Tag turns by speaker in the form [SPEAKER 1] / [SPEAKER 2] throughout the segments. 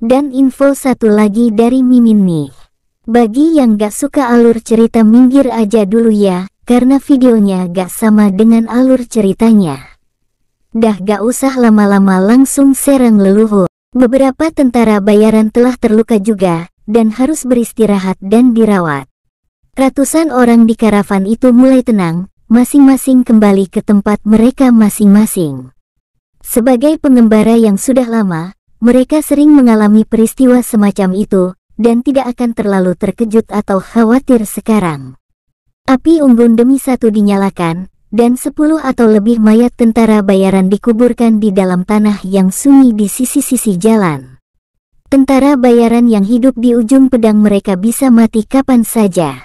[SPEAKER 1] Dan info satu lagi dari Mimin nih. Bagi yang gak suka alur cerita minggir aja dulu ya, karena videonya gak sama dengan alur ceritanya. Dah gak usah lama-lama langsung serang leluhur. Beberapa tentara bayaran telah terluka juga, dan harus beristirahat dan dirawat. Ratusan orang di karavan itu mulai tenang, masing-masing kembali ke tempat mereka masing-masing. Sebagai pengembara yang sudah lama, mereka sering mengalami peristiwa semacam itu, dan tidak akan terlalu terkejut atau khawatir sekarang. Api unggun demi satu dinyalakan, dan sepuluh atau lebih mayat tentara bayaran dikuburkan di dalam tanah yang sunyi di sisi-sisi jalan. Tentara bayaran yang hidup di ujung pedang mereka bisa mati kapan saja.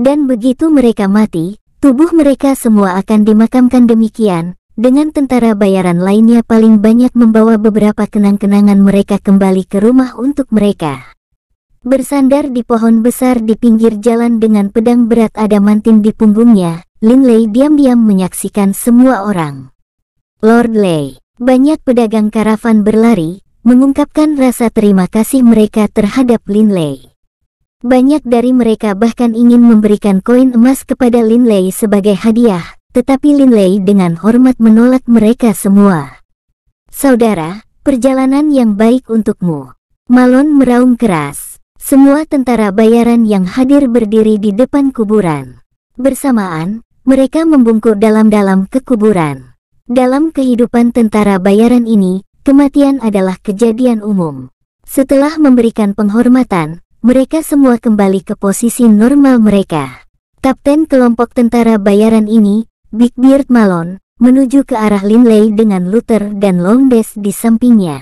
[SPEAKER 1] Dan begitu mereka mati, tubuh mereka semua akan dimakamkan demikian, dengan tentara bayaran lainnya paling banyak membawa beberapa kenang-kenangan mereka kembali ke rumah untuk mereka. Bersandar di pohon besar di pinggir jalan dengan pedang berat ada mantin di punggungnya, Lin Lei diam-diam menyaksikan semua orang. Lord Lei, banyak pedagang karavan berlari, mengungkapkan rasa terima kasih mereka terhadap Lin Lei. Banyak dari mereka bahkan ingin memberikan koin emas kepada Lin Lei sebagai hadiah, tetapi Lin Lei dengan hormat menolak mereka semua. Saudara, perjalanan yang baik untukmu. Malon meraung keras. Semua tentara bayaran yang hadir berdiri di depan kuburan. Bersamaan, mereka membungkuk dalam-dalam ke kuburan. Dalam kehidupan tentara bayaran ini, kematian adalah kejadian umum. Setelah memberikan penghormatan, mereka semua kembali ke posisi normal mereka. Kapten kelompok tentara bayaran ini Big Beard Malon, menuju ke arah Linley dengan Luther dan Longdes di sampingnya.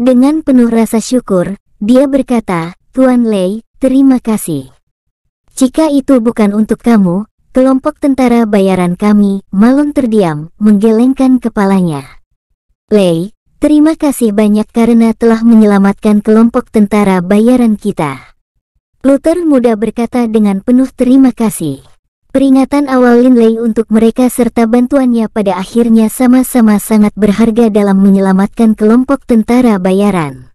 [SPEAKER 1] Dengan penuh rasa syukur, dia berkata, Tuan Lei, terima kasih. Jika itu bukan untuk kamu, kelompok tentara bayaran kami, Malon terdiam, menggelengkan kepalanya. Lei, terima kasih banyak karena telah menyelamatkan kelompok tentara bayaran kita. Luther muda berkata dengan penuh terima kasih. Peringatan awal Lin Lei untuk mereka serta bantuannya pada akhirnya sama-sama sangat berharga dalam menyelamatkan kelompok tentara bayaran.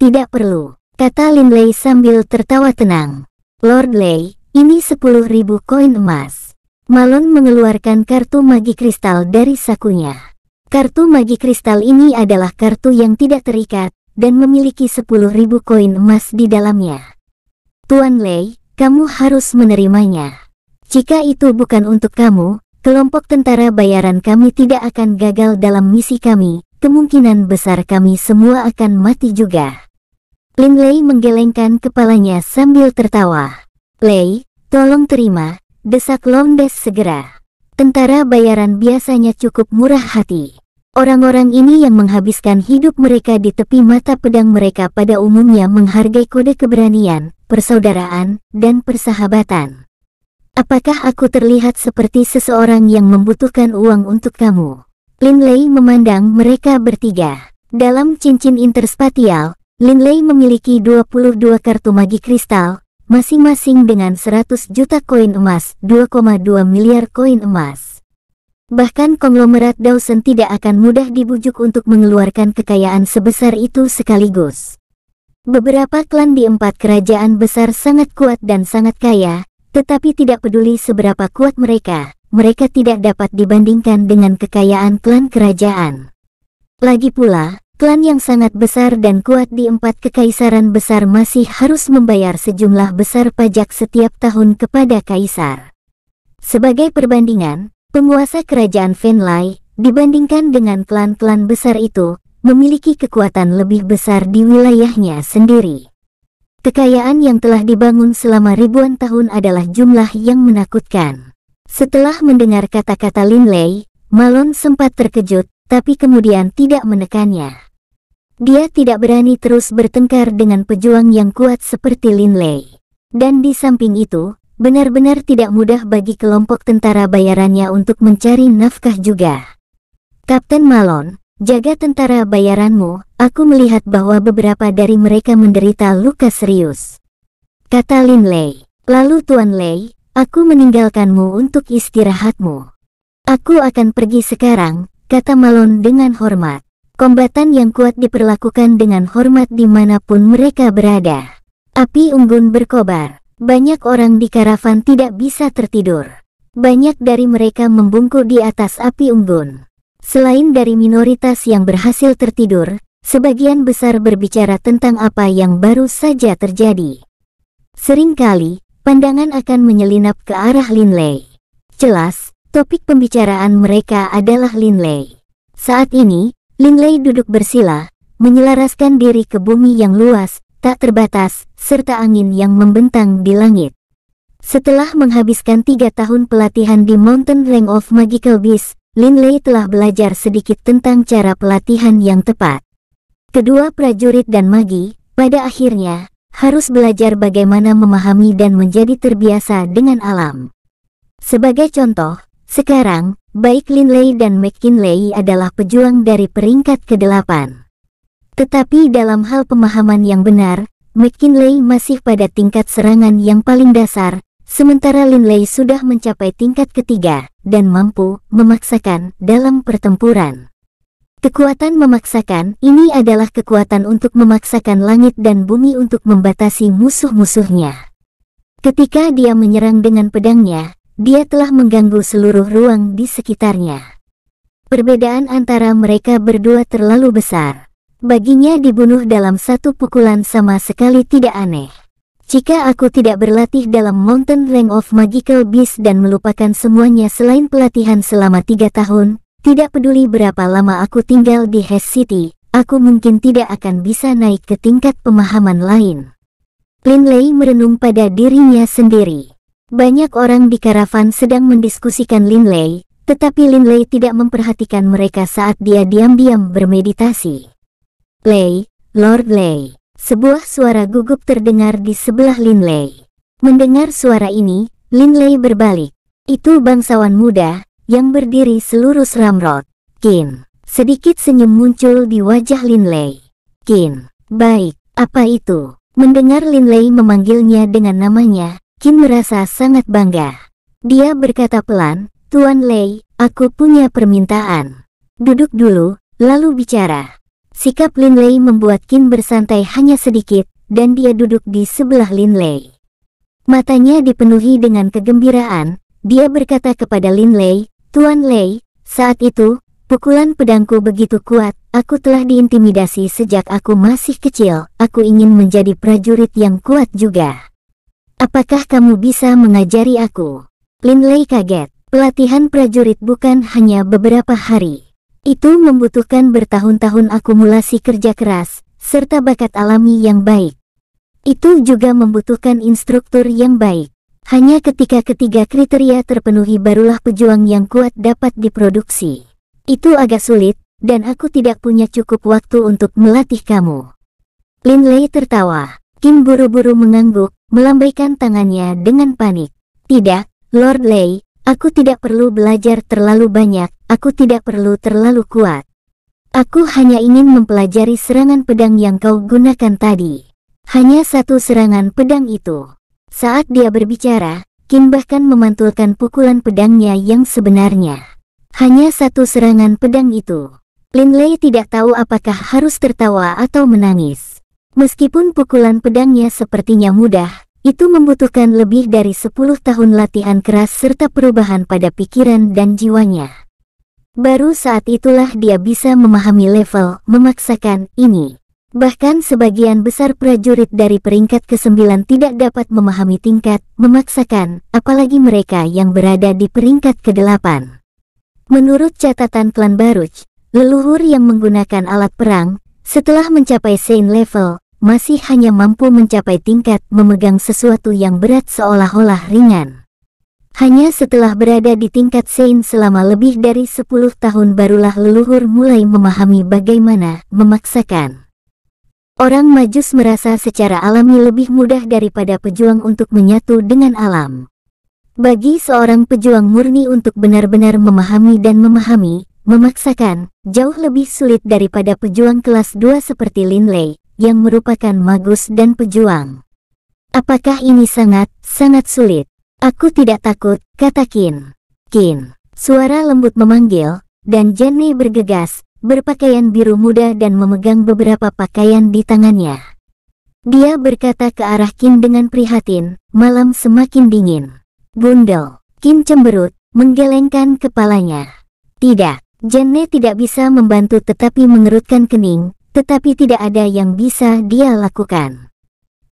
[SPEAKER 1] Tidak perlu, kata Lin Lei sambil tertawa tenang. Lord Lei, ini 10.000 koin emas. Malon mengeluarkan kartu magi kristal dari sakunya. Kartu magi kristal ini adalah kartu yang tidak terikat dan memiliki 10.000 koin emas di dalamnya. Tuan Lei, kamu harus menerimanya. Jika itu bukan untuk kamu, kelompok tentara bayaran kami tidak akan gagal dalam misi kami, kemungkinan besar kami semua akan mati juga. Lin Lei menggelengkan kepalanya sambil tertawa. Lei, tolong terima, desak Londes segera. Tentara bayaran biasanya cukup murah hati. Orang-orang ini yang menghabiskan hidup mereka di tepi mata pedang mereka pada umumnya menghargai kode keberanian, persaudaraan, dan persahabatan. Apakah aku terlihat seperti seseorang yang membutuhkan uang untuk kamu? Lin Lei memandang mereka bertiga. Dalam cincin interspatial, Lin Lei memiliki 22 kartu magi kristal, masing-masing dengan 100 juta koin emas, 2,2 miliar koin emas. Bahkan konglomerat Dawson tidak akan mudah dibujuk untuk mengeluarkan kekayaan sebesar itu sekaligus. Beberapa klan di empat kerajaan besar sangat kuat dan sangat kaya, tetapi tidak peduli seberapa kuat mereka, mereka tidak dapat dibandingkan dengan kekayaan klan kerajaan. Lagi pula, klan yang sangat besar dan kuat di empat kekaisaran besar masih harus membayar sejumlah besar pajak setiap tahun kepada kaisar. Sebagai perbandingan, penguasa kerajaan Venlai, dibandingkan dengan klan-klan besar itu, memiliki kekuatan lebih besar di wilayahnya sendiri. Kekayaan yang telah dibangun selama ribuan tahun adalah jumlah yang menakutkan. Setelah mendengar kata-kata Lin Lei, Malon sempat terkejut, tapi kemudian tidak menekannya. Dia tidak berani terus bertengkar dengan pejuang yang kuat seperti Lin Lei, Dan di samping itu, benar-benar tidak mudah bagi kelompok tentara bayarannya untuk mencari nafkah juga. Kapten Malon, Jaga tentara bayaranmu, aku melihat bahwa beberapa dari mereka menderita luka serius. Kata Lin Lei. Lalu Tuan Lei, aku meninggalkanmu untuk istirahatmu. Aku akan pergi sekarang, kata Malon dengan hormat. Kombatan yang kuat diperlakukan dengan hormat dimanapun mereka berada. Api unggun berkobar. Banyak orang di karavan tidak bisa tertidur. Banyak dari mereka membungkuk di atas api unggun. Selain dari minoritas yang berhasil tertidur, sebagian besar berbicara tentang apa yang baru saja terjadi. Seringkali, pandangan akan menyelinap ke arah Linley. Jelas, topik pembicaraan mereka adalah Linley. Saat ini, Linley duduk bersila, menyelaraskan diri ke bumi yang luas, tak terbatas, serta angin yang membentang di langit. Setelah menghabiskan tiga tahun pelatihan di Mountain Range of Magical Beast, Lin Lei telah belajar sedikit tentang cara pelatihan yang tepat. Kedua prajurit dan Magi, pada akhirnya, harus belajar bagaimana memahami dan menjadi terbiasa dengan alam. Sebagai contoh, sekarang, baik Lin Lei dan McKinley adalah pejuang dari peringkat ke-8. Tetapi dalam hal pemahaman yang benar, McKinley masih pada tingkat serangan yang paling dasar, sementara Lin Lei sudah mencapai tingkat ketiga dan mampu memaksakan dalam pertempuran. Kekuatan memaksakan ini adalah kekuatan untuk memaksakan langit dan bumi untuk membatasi musuh-musuhnya. Ketika dia menyerang dengan pedangnya, dia telah mengganggu seluruh ruang di sekitarnya. Perbedaan antara mereka berdua terlalu besar. Baginya dibunuh dalam satu pukulan sama sekali tidak aneh. Jika aku tidak berlatih dalam Mountain Rank of Magical Beast dan melupakan semuanya selain pelatihan selama tiga tahun, tidak peduli berapa lama aku tinggal di Hess City, aku mungkin tidak akan bisa naik ke tingkat pemahaman lain. Lin Lei merenung pada dirinya sendiri. Banyak orang di karavan sedang mendiskusikan Lin Lei, tetapi Lin Lei tidak memperhatikan mereka saat dia diam-diam bermeditasi. Lei, Lord Lei. Sebuah suara gugup terdengar di sebelah Linley. Mendengar suara ini, Linley berbalik. Itu bangsawan muda, yang berdiri seluruh Ramrod. Kin. Sedikit senyum muncul di wajah Linley. Kin. Baik, apa itu? Mendengar Linley memanggilnya dengan namanya, Kin merasa sangat bangga. Dia berkata pelan, Tuan Lei, aku punya permintaan. Duduk dulu, lalu bicara. Sikap Lin Lei membuat Qin bersantai hanya sedikit, dan dia duduk di sebelah Lin Lei. Matanya dipenuhi dengan kegembiraan, dia berkata kepada Lin Lei, Tuan Lei, saat itu, pukulan pedangku begitu kuat, aku telah diintimidasi sejak aku masih kecil, aku ingin menjadi prajurit yang kuat juga. Apakah kamu bisa mengajari aku? Lin Lei kaget, pelatihan prajurit bukan hanya beberapa hari. Itu membutuhkan bertahun-tahun akumulasi kerja keras, serta bakat alami yang baik. Itu juga membutuhkan instruktur yang baik. Hanya ketika ketiga kriteria terpenuhi barulah pejuang yang kuat dapat diproduksi. Itu agak sulit, dan aku tidak punya cukup waktu untuk melatih kamu. Lin Lei tertawa. Kim buru-buru mengangguk, melambaikan tangannya dengan panik. Tidak, Lord Lei, aku tidak perlu belajar terlalu banyak, aku tidak perlu terlalu kuat. Aku hanya ingin mempelajari serangan pedang yang kau gunakan tadi. Hanya satu serangan pedang itu. Saat dia berbicara, Kim bahkan memantulkan pukulan pedangnya yang sebenarnya. Hanya satu serangan pedang itu. Lin Lei tidak tahu apakah harus tertawa atau menangis. Meskipun pukulan pedangnya sepertinya mudah, itu membutuhkan lebih dari 10 tahun latihan keras serta perubahan pada pikiran dan jiwanya. Baru saat itulah dia bisa memahami level memaksakan ini. Bahkan sebagian besar prajurit dari peringkat ke-9 tidak dapat memahami tingkat memaksakan, apalagi mereka yang berada di peringkat ke-8. Menurut catatan klan Baruch, leluhur yang menggunakan alat perang, setelah mencapai Saint level, masih hanya mampu mencapai tingkat memegang sesuatu yang berat seolah-olah ringan. Hanya setelah berada di tingkat Sein selama lebih dari 10 tahun barulah leluhur mulai memahami bagaimana memaksakan. Orang Majus merasa secara alami lebih mudah daripada pejuang untuk menyatu dengan alam. Bagi seorang pejuang murni untuk benar-benar memahami dan memahami, memaksakan, jauh lebih sulit daripada pejuang kelas 2 seperti Linley, yang merupakan magus dan pejuang. Apakah ini sangat, sangat sulit? Aku tidak takut, kata Kin. Kin, suara lembut memanggil, dan Jenny bergegas, berpakaian biru muda dan memegang beberapa pakaian di tangannya. Dia berkata ke arah Kin dengan prihatin, malam semakin dingin. Bundel, Kin cemberut, menggelengkan kepalanya. Tidak, Jenny tidak bisa membantu tetapi mengerutkan kening, tetapi tidak ada yang bisa dia lakukan.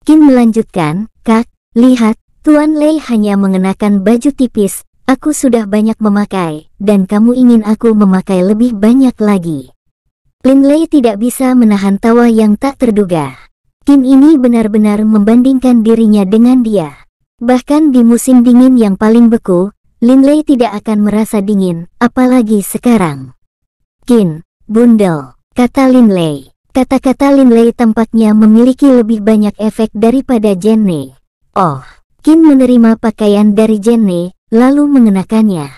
[SPEAKER 1] Kin melanjutkan, Kak, lihat, Tuan Lei hanya mengenakan baju tipis, aku sudah banyak memakai, dan kamu ingin aku memakai lebih banyak lagi. Lin Lei tidak bisa menahan tawa yang tak terduga. Kim ini benar-benar membandingkan dirinya dengan dia. Bahkan di musim dingin yang paling beku, Lin Lei tidak akan merasa dingin, apalagi sekarang. Kin, bundel, kata Lin Lei. Kata-kata Lin Lei tampaknya memiliki lebih banyak efek daripada Jenny. Oh, Kim menerima pakaian dari Jenny, lalu mengenakannya.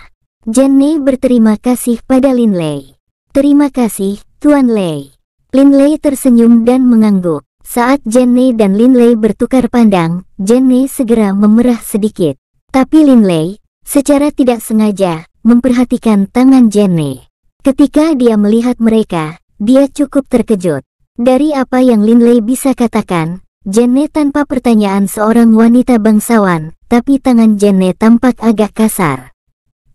[SPEAKER 1] Jenny berterima kasih pada Lin Lei. Terima kasih, Tuan Lei. Lin Lei tersenyum dan mengangguk. Saat Jenny dan Lin Lei bertukar pandang, Jenny segera memerah sedikit. Tapi Lin Lei secara tidak sengaja, memperhatikan tangan Jenny. Ketika dia melihat mereka, dia cukup terkejut. Dari apa yang Lin Lei bisa katakan, Jenne tanpa pertanyaan seorang wanita bangsawan, tapi tangan Jenne tampak agak kasar.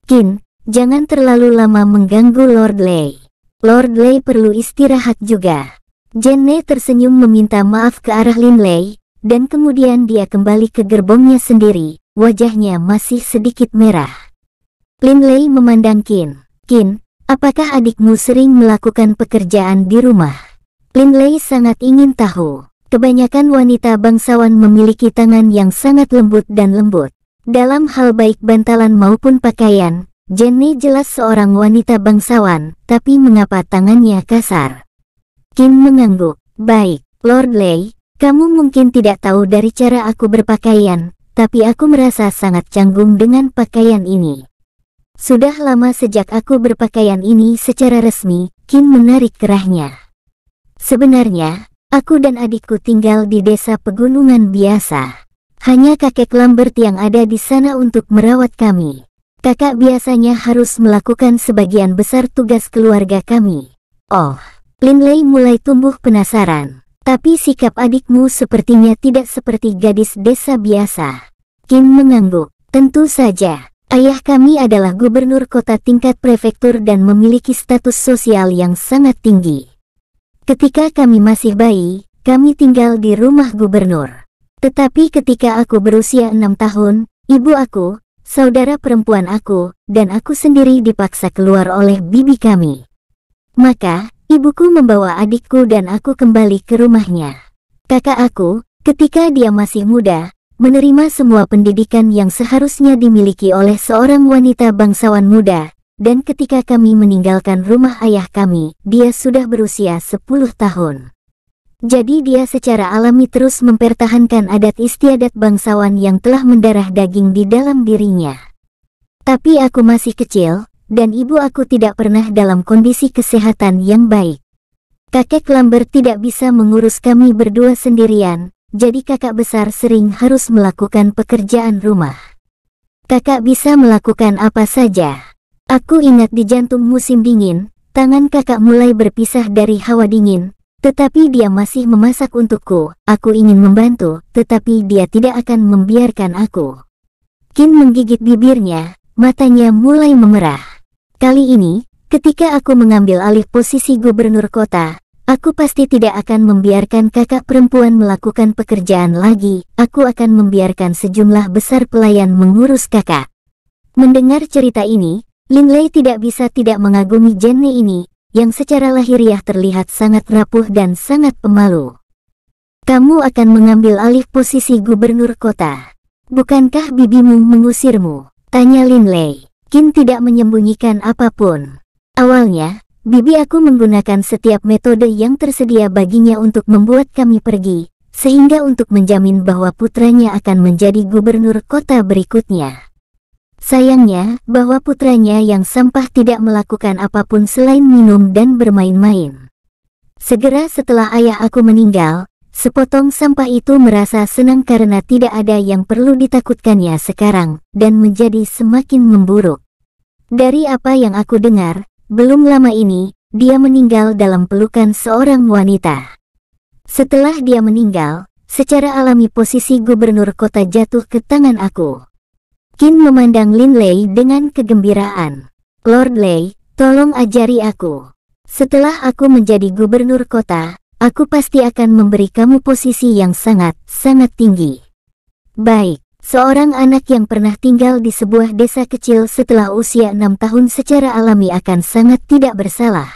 [SPEAKER 1] Kin, jangan terlalu lama mengganggu Lord Lei. Lord Lei perlu istirahat juga. Jenne tersenyum meminta maaf ke arah Lin Lei, dan kemudian dia kembali ke gerbongnya sendiri, wajahnya masih sedikit merah. Lin Lei memandang Kin. Kin, apakah adikmu sering melakukan pekerjaan di rumah? Lin Lei sangat ingin tahu. Kebanyakan wanita bangsawan memiliki tangan yang sangat lembut dan lembut. Dalam hal baik bantalan maupun pakaian, Jenny jelas seorang wanita bangsawan, tapi mengapa tangannya kasar? Kim mengangguk. Baik, Lord Lei, kamu mungkin tidak tahu dari cara aku berpakaian, tapi aku merasa sangat canggung dengan pakaian ini. Sudah lama sejak aku berpakaian ini secara resmi, Kim menarik kerahnya. Sebenarnya, Aku dan adikku tinggal di desa pegunungan biasa. Hanya kakek Lambert yang ada di sana untuk merawat kami. Kakak biasanya harus melakukan sebagian besar tugas keluarga kami. Oh, Linley mulai tumbuh penasaran. Tapi sikap adikmu sepertinya tidak seperti gadis desa biasa. Kim mengangguk. Tentu saja, ayah kami adalah gubernur kota tingkat prefektur dan memiliki status sosial yang sangat tinggi. Ketika kami masih bayi, kami tinggal di rumah gubernur. Tetapi ketika aku berusia enam tahun, ibu aku, saudara perempuan aku, dan aku sendiri dipaksa keluar oleh bibi kami. Maka, ibuku membawa adikku dan aku kembali ke rumahnya. Kakak aku, ketika dia masih muda, menerima semua pendidikan yang seharusnya dimiliki oleh seorang wanita bangsawan muda, dan ketika kami meninggalkan rumah ayah kami, dia sudah berusia 10 tahun. Jadi dia secara alami terus mempertahankan adat istiadat bangsawan yang telah mendarah daging di dalam dirinya. Tapi aku masih kecil, dan ibu aku tidak pernah dalam kondisi kesehatan yang baik. Kakek Lambert tidak bisa mengurus kami berdua sendirian, jadi kakak besar sering harus melakukan pekerjaan rumah. Kakak bisa melakukan apa saja, Aku ingat di jantung musim dingin, tangan kakak mulai berpisah dari hawa dingin. Tetapi dia masih memasak untukku. Aku ingin membantu, tetapi dia tidak akan membiarkan aku. Kin menggigit bibirnya, matanya mulai memerah. Kali ini, ketika aku mengambil alih posisi gubernur kota, Aku pasti tidak akan membiarkan kakak perempuan melakukan pekerjaan lagi. Aku akan membiarkan sejumlah besar pelayan mengurus kakak. Mendengar cerita ini, Linley tidak bisa tidak mengagumi Jenny ini, yang secara lahiriah terlihat sangat rapuh dan sangat pemalu. Kamu akan mengambil alih posisi gubernur kota. Bukankah bibimu mengusirmu? Tanya Linley. Kin tidak menyembunyikan apapun. Awalnya, bibi aku menggunakan setiap metode yang tersedia baginya untuk membuat kami pergi, sehingga untuk menjamin bahwa putranya akan menjadi gubernur kota berikutnya. Sayangnya, bahwa putranya yang sampah tidak melakukan apapun selain minum dan bermain-main. Segera setelah ayah aku meninggal, sepotong sampah itu merasa senang karena tidak ada yang perlu ditakutkannya sekarang, dan menjadi semakin memburuk. Dari apa yang aku dengar, belum lama ini, dia meninggal dalam pelukan seorang wanita. Setelah dia meninggal, secara alami posisi gubernur kota jatuh ke tangan aku. Kin memandang Lin Lei dengan kegembiraan. Lord Lei, tolong ajari aku. Setelah aku menjadi gubernur kota, aku pasti akan memberi kamu posisi yang sangat, sangat tinggi. Baik, seorang anak yang pernah tinggal di sebuah desa kecil setelah usia enam tahun secara alami akan sangat tidak bersalah.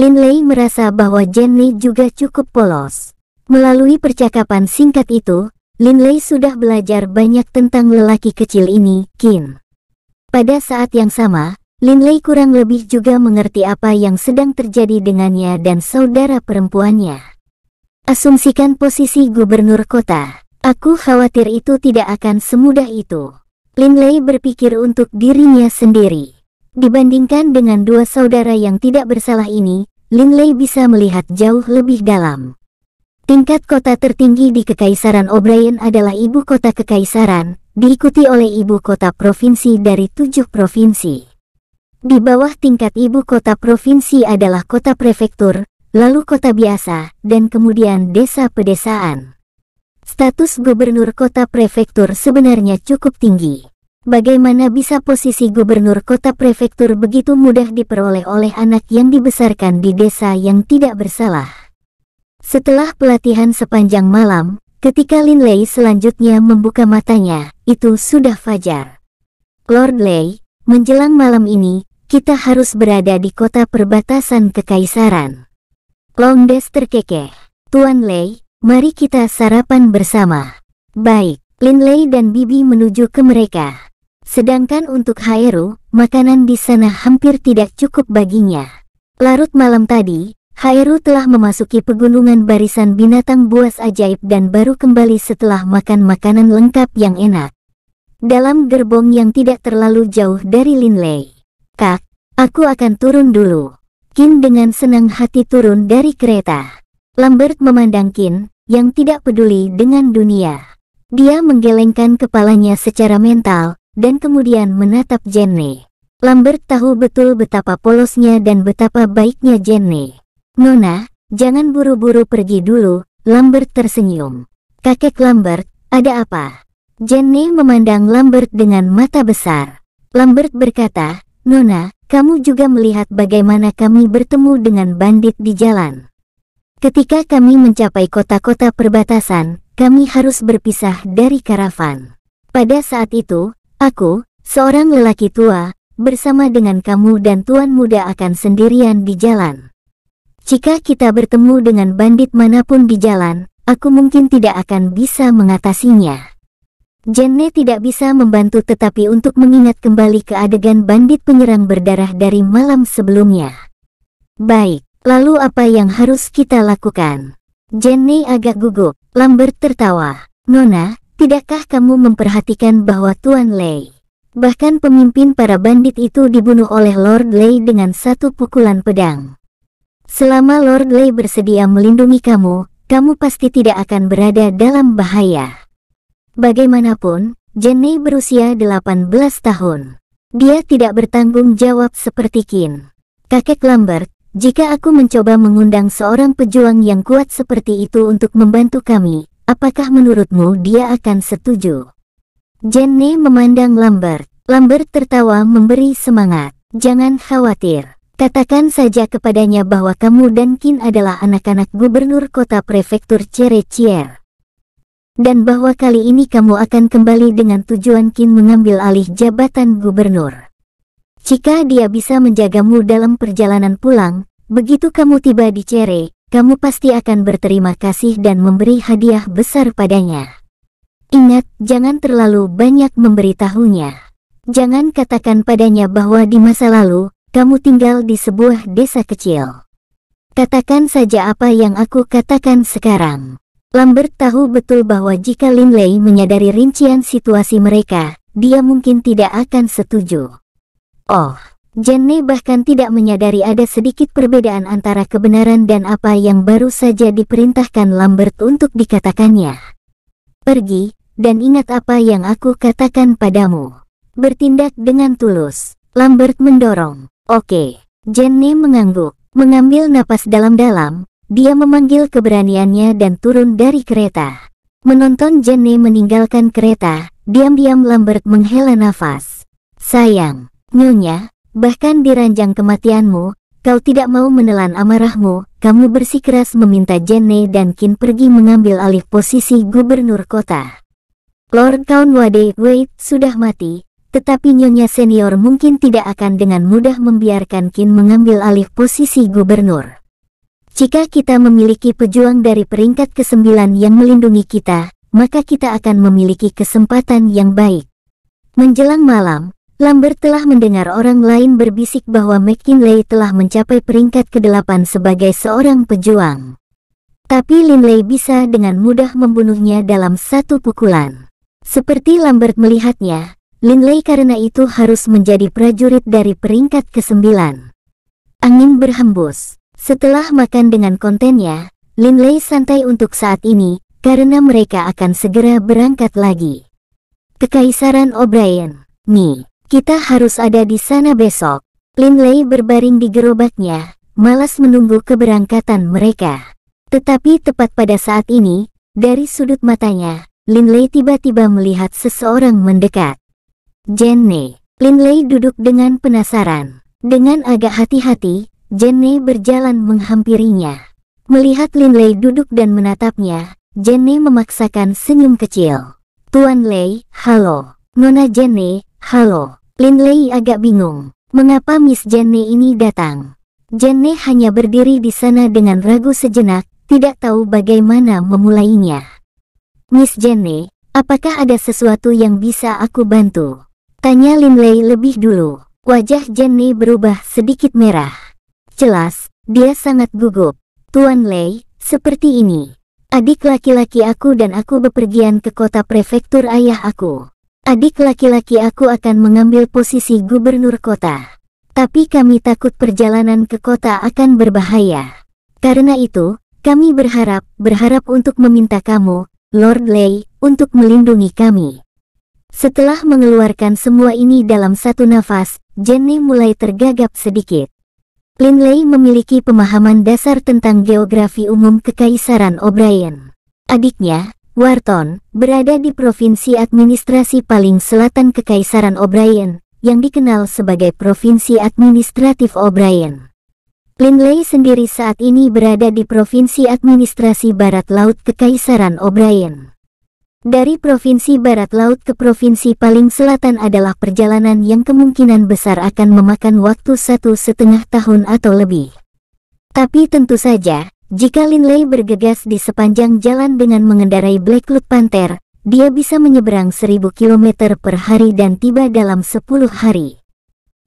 [SPEAKER 1] Lin Lei merasa bahwa Jenny juga cukup polos. Melalui percakapan singkat itu, Lin Lei sudah belajar banyak tentang lelaki kecil ini, Kin. Pada saat yang sama, Lin Lei kurang lebih juga mengerti apa yang sedang terjadi dengannya dan saudara perempuannya. Asumsikan posisi gubernur kota, aku khawatir itu tidak akan semudah itu. Lin Lei berpikir untuk dirinya sendiri. Dibandingkan dengan dua saudara yang tidak bersalah ini, Lin Lei bisa melihat jauh lebih dalam. Tingkat kota tertinggi di Kekaisaran O'Brien adalah ibu kota kekaisaran, diikuti oleh ibu kota provinsi dari tujuh provinsi. Di bawah tingkat ibu kota provinsi adalah kota prefektur, lalu kota biasa, dan kemudian desa pedesaan. Status gubernur kota prefektur sebenarnya cukup tinggi. Bagaimana bisa posisi gubernur kota prefektur begitu mudah diperoleh oleh anak yang dibesarkan di desa yang tidak bersalah? Setelah pelatihan sepanjang malam, ketika Lin Lei selanjutnya membuka matanya, itu sudah fajar. Lord Lei, menjelang malam ini, kita harus berada di kota perbatasan kekaisaran. Longdes terkekeh. Tuan Lei, mari kita sarapan bersama. Baik, Lin Lei dan Bibi menuju ke mereka. Sedangkan untuk Haeru, makanan di sana hampir tidak cukup baginya. Larut malam tadi, Hairu telah memasuki pegunungan barisan binatang buas ajaib dan baru kembali setelah makan makanan lengkap yang enak. Dalam gerbong yang tidak terlalu jauh dari Linlei. Kak, aku akan turun dulu. Kin dengan senang hati turun dari kereta. Lambert memandang Kin, yang tidak peduli dengan dunia. Dia menggelengkan kepalanya secara mental, dan kemudian menatap Jenny. Lambert tahu betul betapa polosnya dan betapa baiknya Jenny. Nona, jangan buru-buru pergi dulu, Lambert tersenyum. Kakek Lambert, ada apa? Jenny memandang Lambert dengan mata besar. Lambert berkata, Nona, kamu juga melihat bagaimana kami bertemu dengan bandit di jalan. Ketika kami mencapai kota-kota perbatasan, kami harus berpisah dari karavan. Pada saat itu, aku, seorang lelaki tua, bersama dengan kamu dan tuan muda akan sendirian di jalan. Jika kita bertemu dengan bandit manapun di jalan, aku mungkin tidak akan bisa mengatasinya. Jenne tidak bisa membantu tetapi untuk mengingat kembali ke adegan bandit penyerang berdarah dari malam sebelumnya. Baik, lalu apa yang harus kita lakukan? Jenne agak gugup, Lambert tertawa. Nona, tidakkah kamu memperhatikan bahwa Tuan Lei? Bahkan pemimpin para bandit itu dibunuh oleh Lord Lei dengan satu pukulan pedang. Selama Lord Lei bersedia melindungi kamu, kamu pasti tidak akan berada dalam bahaya. Bagaimanapun, Jenny berusia 18 tahun. Dia tidak bertanggung jawab seperti Kin. Kakek Lambert, jika aku mencoba mengundang seorang pejuang yang kuat seperti itu untuk membantu kami, apakah menurutmu dia akan setuju? Jenny memandang Lambert. Lambert tertawa memberi semangat. Jangan khawatir. Katakan saja kepadanya bahwa kamu dan Kin adalah anak-anak gubernur kota prefektur Cerecier. Dan bahwa kali ini kamu akan kembali dengan tujuan Kin mengambil alih jabatan gubernur. Jika dia bisa menjagamu dalam perjalanan pulang, begitu kamu tiba di Cere, kamu pasti akan berterima kasih dan memberi hadiah besar padanya. Ingat, jangan terlalu banyak memberitahunya. Jangan katakan padanya bahwa di masa lalu, kamu tinggal di sebuah desa kecil. Katakan saja apa yang aku katakan sekarang. Lambert tahu betul bahwa jika Linley menyadari rincian situasi mereka, dia mungkin tidak akan setuju. Oh, Jenny bahkan tidak menyadari ada sedikit perbedaan antara kebenaran dan apa yang baru saja diperintahkan Lambert untuk dikatakannya. Pergi, dan ingat apa yang aku katakan padamu. Bertindak dengan tulus. Lambert mendorong. Oke, Jenny mengangguk, mengambil napas dalam-dalam, dia memanggil keberaniannya dan turun dari kereta. Menonton Jenny meninggalkan kereta, diam-diam Lambert menghela nafas. Sayang, Nyonya, bahkan di ranjang kematianmu, kau tidak mau menelan amarahmu, kamu bersikeras meminta Jenny dan Kin pergi mengambil alih posisi gubernur kota. Lord Kaunwade Wade Wade sudah mati, tetapi Nyonya Senior mungkin tidak akan dengan mudah membiarkan Kin mengambil alih posisi gubernur. Jika kita memiliki pejuang dari peringkat ke-9 yang melindungi kita, maka kita akan memiliki kesempatan yang baik. Menjelang malam, Lambert telah mendengar orang lain berbisik bahwa McKinley telah mencapai peringkat ke-8 sebagai seorang pejuang. Tapi Linley bisa dengan mudah membunuhnya dalam satu pukulan. Seperti Lambert melihatnya, Linley karena itu harus menjadi prajurit dari peringkat ke-9. Angin berhembus. Setelah makan dengan kontennya, Linley santai untuk saat ini, karena mereka akan segera berangkat lagi. Kekaisaran O'Brien, Mi, kita harus ada di sana besok. Linley berbaring di gerobaknya, malas menunggu keberangkatan mereka. Tetapi tepat pada saat ini, dari sudut matanya, Linley tiba-tiba melihat seseorang mendekat. Jenny, Linley duduk dengan penasaran. Dengan agak hati-hati, Jenny berjalan menghampirinya. Melihat Linley duduk dan menatapnya, Jenny memaksakan senyum kecil. Tuan Lei, halo. Nona Jenny, halo. Linley agak bingung. Mengapa Miss Jenny ini datang? Jenny hanya berdiri di sana dengan ragu sejenak, tidak tahu bagaimana memulainya. Miss Jenny, apakah ada sesuatu yang bisa aku bantu? Tanya Lin Lei lebih dulu. Wajah Jenny berubah sedikit merah. Jelas, dia sangat gugup. Tuan Lei, seperti ini. Adik laki-laki aku dan aku bepergian ke kota prefektur ayah aku. Adik laki-laki aku akan mengambil posisi gubernur kota. Tapi kami takut perjalanan ke kota akan berbahaya. Karena itu, kami berharap, berharap untuk meminta kamu, Lord Lei, untuk melindungi kami. Setelah mengeluarkan semua ini dalam satu nafas, Jenny mulai tergagap sedikit. Linley memiliki pemahaman dasar tentang geografi umum Kekaisaran O'Brien. Adiknya, Wharton, berada di provinsi administrasi paling selatan Kekaisaran O'Brien, yang dikenal sebagai Provinsi Administratif O'Brien. Linley sendiri saat ini berada di Provinsi Administrasi Barat Laut Kekaisaran O'Brien. Dari provinsi barat laut ke provinsi paling selatan adalah perjalanan yang kemungkinan besar akan memakan waktu satu setengah tahun atau lebih. Tapi tentu saja, jika Linley bergegas di sepanjang jalan dengan mengendarai Blackwood Panther, dia bisa menyeberang seribu kilometer per hari dan tiba dalam sepuluh hari.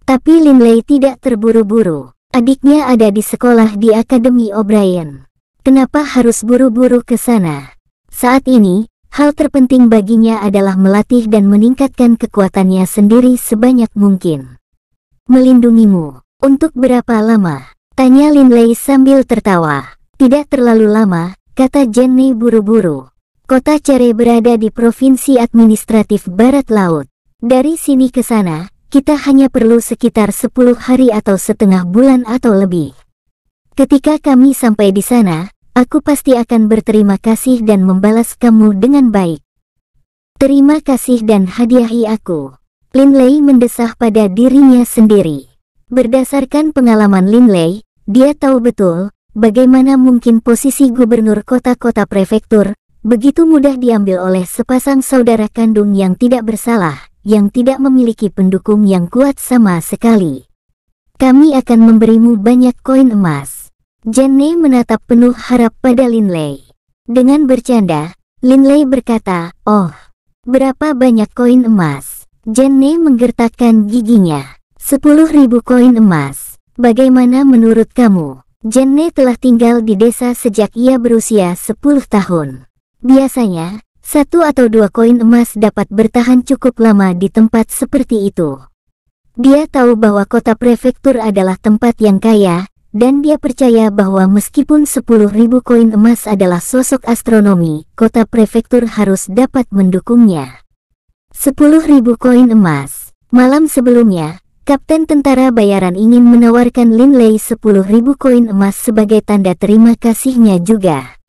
[SPEAKER 1] Tapi Linley tidak terburu-buru. Adiknya ada di sekolah di Akademi O'Brien. Kenapa harus buru-buru ke sana? Saat ini, Hal terpenting baginya adalah melatih dan meningkatkan kekuatannya sendiri sebanyak mungkin. Melindungimu. Untuk berapa lama? Tanya Lin Lei sambil tertawa. Tidak terlalu lama, kata Jenny buru-buru. Kota Cere berada di provinsi administratif barat laut. Dari sini ke sana, kita hanya perlu sekitar 10 hari atau setengah bulan atau lebih. Ketika kami sampai di sana, Aku pasti akan berterima kasih dan membalas kamu dengan baik. Terima kasih dan hadiahi aku. Lin Lei mendesah pada dirinya sendiri. Berdasarkan pengalaman Lin Lei, dia tahu betul bagaimana mungkin posisi gubernur kota-kota prefektur begitu mudah diambil oleh sepasang saudara kandung yang tidak bersalah, yang tidak memiliki pendukung yang kuat sama sekali. Kami akan memberimu banyak koin emas. Jenny menatap penuh harap pada Linley. Dengan bercanda, Linley berkata, Oh, berapa banyak koin emas? Jenny menggertakkan giginya. Sepuluh ribu koin emas. Bagaimana menurut kamu? Jenny telah tinggal di desa sejak ia berusia sepuluh tahun. Biasanya, satu atau dua koin emas dapat bertahan cukup lama di tempat seperti itu. Dia tahu bahwa kota prefektur adalah tempat yang kaya, dan dia percaya bahwa meskipun 10.000 koin emas adalah sosok astronomi, kota prefektur harus dapat mendukungnya. 10.000 koin emas. Malam sebelumnya, Kapten Tentara Bayaran ingin menawarkan Lin Linley 10.000 koin emas sebagai tanda terima kasihnya juga.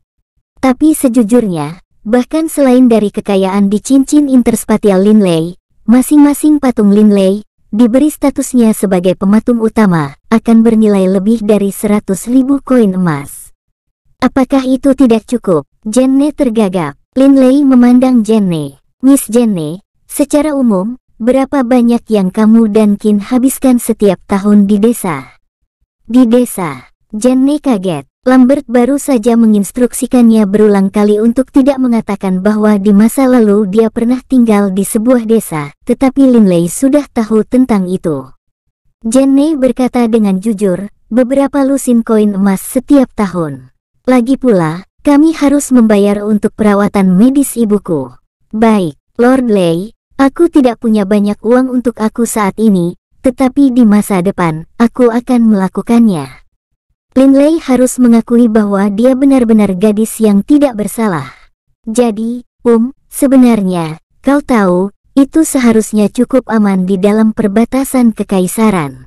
[SPEAKER 1] Tapi sejujurnya, bahkan selain dari kekayaan di cincin interspatial Lin Lei, masing-masing patung Lin Lei diberi statusnya sebagai pematung utama, akan bernilai lebih dari 100 ribu koin emas. Apakah itu tidak cukup? Jenne tergagap. Lin Lei memandang Jenne. Miss Jenne, secara umum, berapa banyak yang kamu dan Kin habiskan setiap tahun di desa? Di desa, Jenne kaget. Lambert baru saja menginstruksikannya berulang kali untuk tidak mengatakan bahwa di masa lalu dia pernah tinggal di sebuah desa, tetapi Linley sudah tahu tentang itu. Jenny berkata dengan jujur, beberapa lusin koin emas setiap tahun. Lagi pula, kami harus membayar untuk perawatan medis ibuku. Baik, Lord Lay, aku tidak punya banyak uang untuk aku saat ini, tetapi di masa depan, aku akan melakukannya. Linley harus mengakui bahwa dia benar-benar gadis yang tidak bersalah. Jadi, Um, sebenarnya, kau tahu, itu seharusnya cukup aman di dalam perbatasan kekaisaran.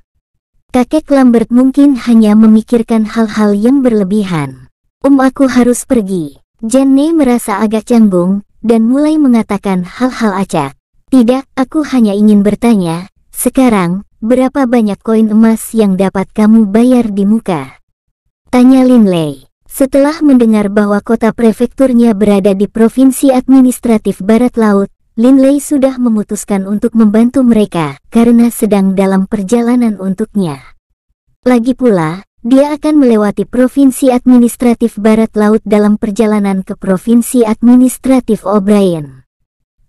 [SPEAKER 1] Kakek Lambert mungkin hanya memikirkan hal-hal yang berlebihan. Um aku harus pergi. Jenny merasa agak canggung, dan mulai mengatakan hal-hal acak. Tidak, aku hanya ingin bertanya, sekarang, berapa banyak koin emas yang dapat kamu bayar di muka? Tanya Lin Lei. Setelah mendengar bahwa kota prefekturnya berada di provinsi administratif Barat Laut, Lin Lei sudah memutuskan untuk membantu mereka karena sedang dalam perjalanan untuknya. Lagi pula, dia akan melewati provinsi administratif Barat Laut dalam perjalanan ke provinsi administratif O'Brien.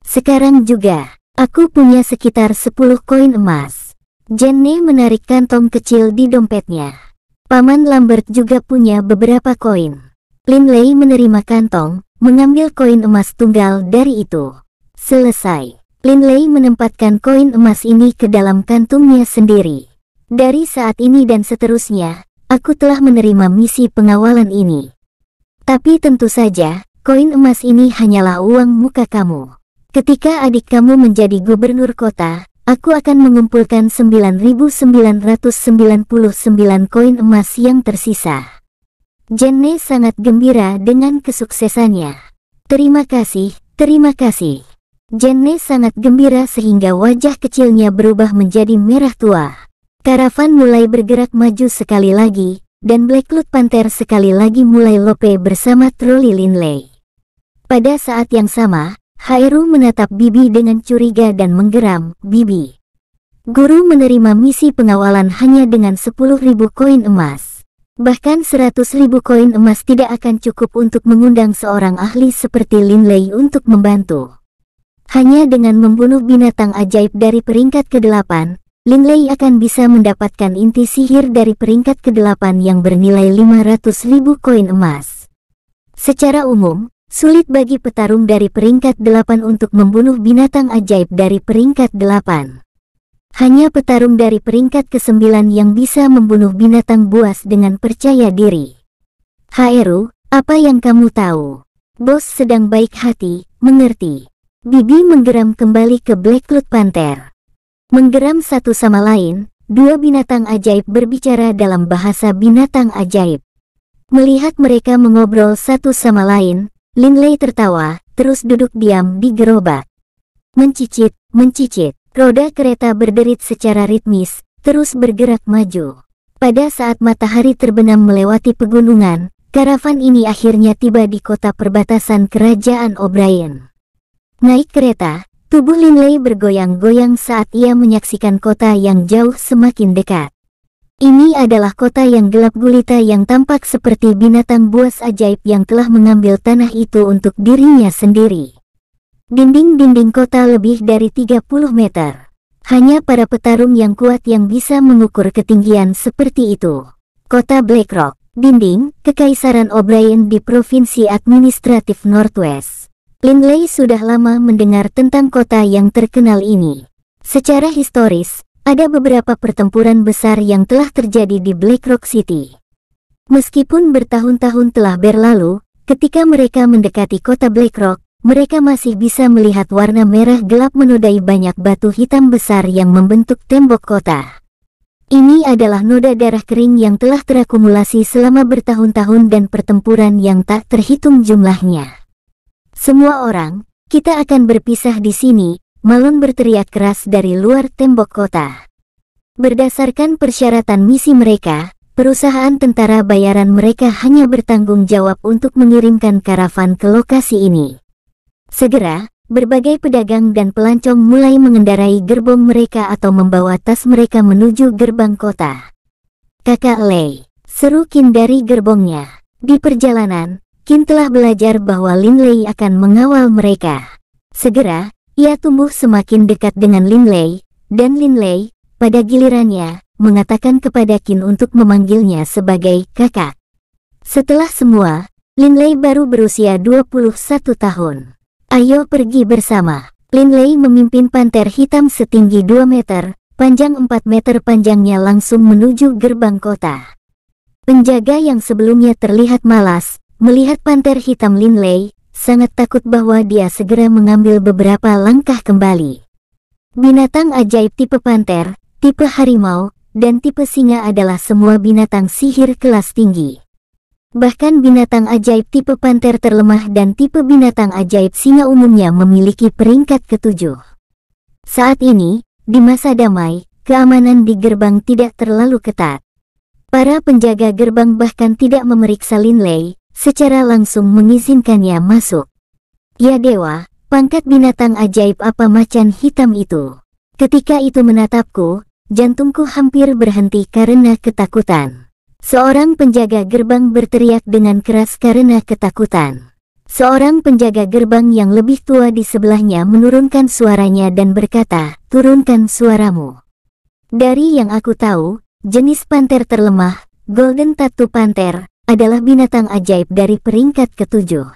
[SPEAKER 1] Sekarang juga, aku punya sekitar 10 koin emas. Jenny menarik kantong kecil di dompetnya. Paman Lambert juga punya beberapa koin. Linley menerima kantong, mengambil koin emas tunggal dari itu. Selesai. Linley menempatkan koin emas ini ke dalam kantungnya sendiri. Dari saat ini dan seterusnya, aku telah menerima misi pengawalan ini. Tapi tentu saja, koin emas ini hanyalah uang muka kamu. Ketika adik kamu menjadi gubernur kota, aku akan mengumpulkan 9.999 koin emas yang tersisa. Jenny sangat gembira dengan kesuksesannya. Terima kasih, terima kasih. Jenny sangat gembira sehingga wajah kecilnya berubah menjadi merah tua. Karavan mulai bergerak maju sekali lagi, dan Cloud Panther sekali lagi mulai lope bersama troli Linley. Pada saat yang sama, Hairu menatap Bibi dengan curiga dan menggeram, Bibi. Guru menerima misi pengawalan hanya dengan 10.000 koin emas. Bahkan 100.000 koin emas tidak akan cukup untuk mengundang seorang ahli seperti Lin Lei untuk membantu. Hanya dengan membunuh binatang ajaib dari peringkat ke-8, Lin Lei akan bisa mendapatkan inti sihir dari peringkat ke-8 yang bernilai 500.000 koin emas. Secara umum, Sulit bagi petarung dari peringkat delapan untuk membunuh binatang ajaib dari peringkat delapan. Hanya petarung dari peringkat ke-9 yang bisa membunuh binatang buas dengan percaya diri. Haeru, apa yang kamu tahu? Bos sedang baik hati, mengerti. Bibi menggeram kembali ke Cloud Panther. Menggeram satu sama lain, dua binatang ajaib berbicara dalam bahasa binatang ajaib. Melihat mereka mengobrol satu sama lain, Lei tertawa, terus duduk diam di gerobak. Mencicit, mencicit, roda kereta berderit secara ritmis, terus bergerak maju. Pada saat matahari terbenam melewati pegunungan, karavan ini akhirnya tiba di kota perbatasan kerajaan O'Brien. Naik kereta, tubuh Lei bergoyang-goyang saat ia menyaksikan kota yang jauh semakin dekat. Ini adalah kota yang gelap gulita yang tampak seperti binatang buas ajaib yang telah mengambil tanah itu untuk dirinya sendiri. Dinding-dinding kota lebih dari 30 meter. Hanya para petarung yang kuat yang bisa mengukur ketinggian seperti itu. Kota Blackrock, dinding, Kekaisaran O'Brien di Provinsi Administratif Northwest. Lindley sudah lama mendengar tentang kota yang terkenal ini. Secara historis, ada beberapa pertempuran besar yang telah terjadi di Black Rock City. Meskipun bertahun-tahun telah berlalu, ketika mereka mendekati kota Black Rock, mereka masih bisa melihat warna merah gelap menodai banyak batu hitam besar yang membentuk tembok kota. Ini adalah noda darah kering yang telah terakumulasi selama bertahun-tahun dan pertempuran yang tak terhitung jumlahnya. Semua orang, kita akan berpisah di sini, Malon berteriak keras dari luar tembok kota. Berdasarkan persyaratan misi mereka, perusahaan tentara bayaran mereka hanya bertanggung jawab untuk mengirimkan karavan ke lokasi ini. Segera, berbagai pedagang dan pelancong mulai mengendarai gerbong mereka atau membawa tas mereka menuju gerbang kota. Kakak Lei, seru Kin dari gerbongnya. Di perjalanan, Kin telah belajar bahwa Lin Lei akan mengawal mereka. Segera, ia tumbuh semakin dekat dengan Lin Lei, dan Lin Lei pada gilirannya, mengatakan kepada Qin untuk memanggilnya sebagai kakak. Setelah semua, Lin Lei baru berusia 21 tahun. Ayo pergi bersama. Lin Lei memimpin panter hitam setinggi 2 meter, panjang 4 meter panjangnya langsung menuju gerbang kota. Penjaga yang sebelumnya terlihat malas, melihat panter hitam Lin Lei sangat takut bahwa dia segera mengambil beberapa langkah kembali. Binatang ajaib tipe panter, tipe harimau, dan tipe singa adalah semua binatang sihir kelas tinggi. Bahkan binatang ajaib tipe panter terlemah dan tipe binatang ajaib singa umumnya memiliki peringkat ketujuh. Saat ini, di masa damai, keamanan di gerbang tidak terlalu ketat. Para penjaga gerbang bahkan tidak memeriksa Linlei, secara langsung mengizinkannya masuk. Ya dewa, pangkat binatang ajaib apa macan hitam itu. Ketika itu menatapku, jantungku hampir berhenti karena ketakutan. Seorang penjaga gerbang berteriak dengan keras karena ketakutan. Seorang penjaga gerbang yang lebih tua di sebelahnya menurunkan suaranya dan berkata, turunkan suaramu. Dari yang aku tahu, jenis panter terlemah, Golden Tattoo Panther, adalah binatang ajaib dari peringkat ketujuh.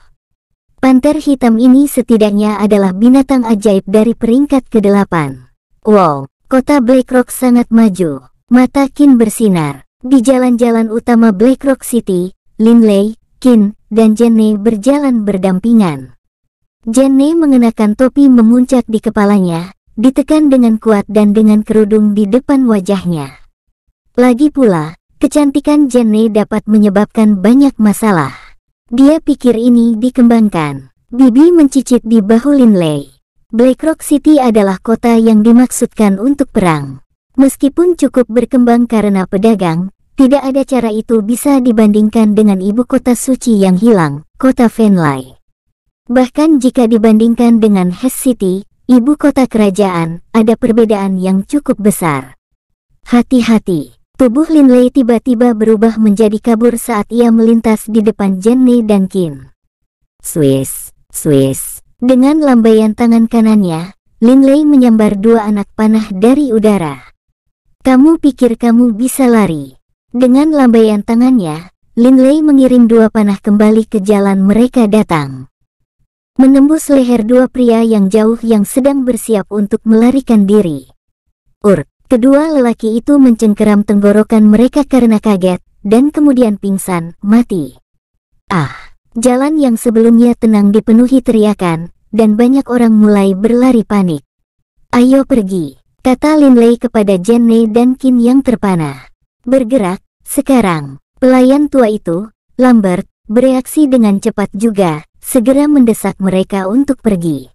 [SPEAKER 1] Panther hitam ini setidaknya adalah binatang ajaib dari peringkat kedelapan. Wow, kota Blackrock sangat maju. Mata Kin bersinar. Di jalan-jalan utama Blackrock City, Linley, Kin, dan Jenny berjalan berdampingan. Jenny mengenakan topi memuncak di kepalanya, ditekan dengan kuat dan dengan kerudung di depan wajahnya. Lagi pula, kecantikan Jenny dapat menyebabkan banyak masalah. Dia pikir ini dikembangkan. Bibi mencicit di bahu Linley. Blackrock City adalah kota yang dimaksudkan untuk perang. Meskipun cukup berkembang karena pedagang, tidak ada cara itu bisa dibandingkan dengan ibu kota suci yang hilang, kota Fenlai. Bahkan jika dibandingkan dengan Hess City, ibu kota kerajaan, ada perbedaan yang cukup besar. Hati-hati. Tubuh Lin Lei tiba-tiba berubah menjadi kabur saat ia melintas di depan Jenny dan Kim. Swiss, Swiss. Dengan lambaian tangan kanannya, Lin Lei menyambar dua anak panah dari udara. Kamu pikir kamu bisa lari? Dengan lambaian tangannya, Lin Lei mengirim dua panah kembali ke jalan mereka datang. Menembus leher dua pria yang jauh yang sedang bersiap untuk melarikan diri. Urk, Kedua lelaki itu mencengkeram tenggorokan mereka karena kaget, dan kemudian pingsan, mati. Ah, jalan yang sebelumnya tenang dipenuhi teriakan, dan banyak orang mulai berlari panik. Ayo pergi, kata Lin Lei kepada Jenny dan Kim yang terpana. Bergerak, sekarang, pelayan tua itu, Lambert, bereaksi dengan cepat juga, segera mendesak mereka untuk pergi.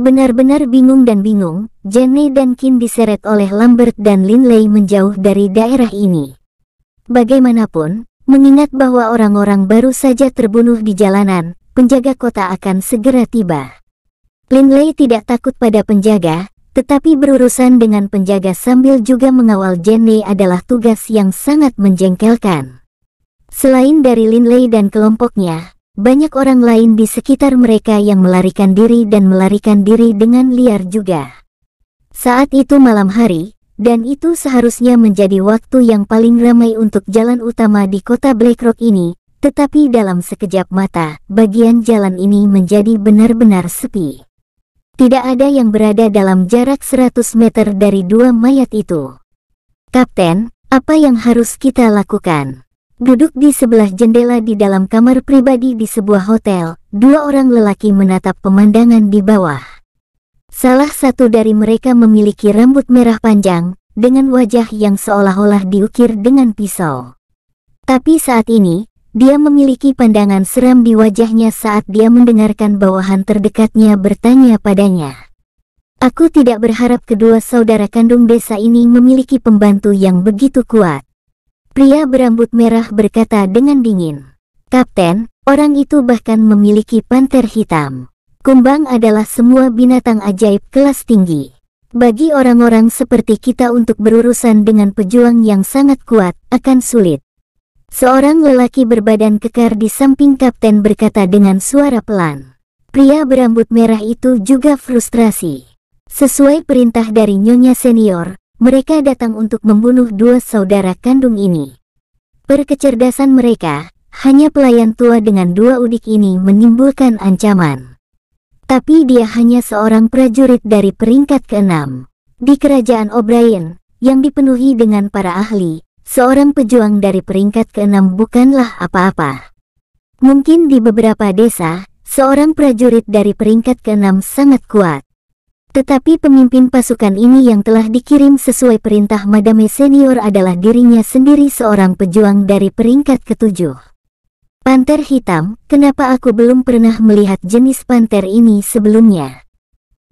[SPEAKER 1] Benar-benar bingung dan bingung, Jenny dan Kim diseret oleh Lambert dan Linley menjauh dari daerah ini. Bagaimanapun, mengingat bahwa orang-orang baru saja terbunuh di jalanan, penjaga kota akan segera tiba. Linley tidak takut pada penjaga, tetapi berurusan dengan penjaga sambil juga mengawal Jenny adalah tugas yang sangat menjengkelkan. Selain dari Linley dan kelompoknya, banyak orang lain di sekitar mereka yang melarikan diri dan melarikan diri dengan liar juga. Saat itu malam hari, dan itu seharusnya menjadi waktu yang paling ramai untuk jalan utama di kota Blackrock ini, tetapi dalam sekejap mata, bagian jalan ini menjadi benar-benar sepi. Tidak ada yang berada dalam jarak 100 meter dari dua mayat itu. Kapten, apa yang harus kita lakukan? Duduk di sebelah jendela di dalam kamar pribadi di sebuah hotel, dua orang lelaki menatap pemandangan di bawah. Salah satu dari mereka memiliki rambut merah panjang, dengan wajah yang seolah-olah diukir dengan pisau. Tapi saat ini, dia memiliki pandangan seram di wajahnya saat dia mendengarkan bawahan terdekatnya bertanya padanya. Aku tidak berharap kedua saudara kandung desa ini memiliki pembantu yang begitu kuat. Pria berambut merah berkata dengan dingin. Kapten, orang itu bahkan memiliki panter hitam. Kumbang adalah semua binatang ajaib kelas tinggi. Bagi orang-orang seperti kita untuk berurusan dengan pejuang yang sangat kuat, akan sulit. Seorang lelaki berbadan kekar di samping kapten berkata dengan suara pelan. Pria berambut merah itu juga frustrasi. Sesuai perintah dari Nyonya Senior, mereka datang untuk membunuh dua saudara kandung ini. Perkecerdasan mereka, hanya pelayan tua dengan dua udik ini menimbulkan ancaman. Tapi dia hanya seorang prajurit dari peringkat keenam. Di kerajaan O'Brien, yang dipenuhi dengan para ahli, seorang pejuang dari peringkat keenam bukanlah apa-apa. Mungkin di beberapa desa, seorang prajurit dari peringkat keenam sangat kuat. Tetapi pemimpin pasukan ini yang telah dikirim sesuai perintah Madame Senior adalah dirinya sendiri seorang pejuang dari peringkat ketujuh. Panter hitam, kenapa aku belum pernah melihat jenis panter ini sebelumnya?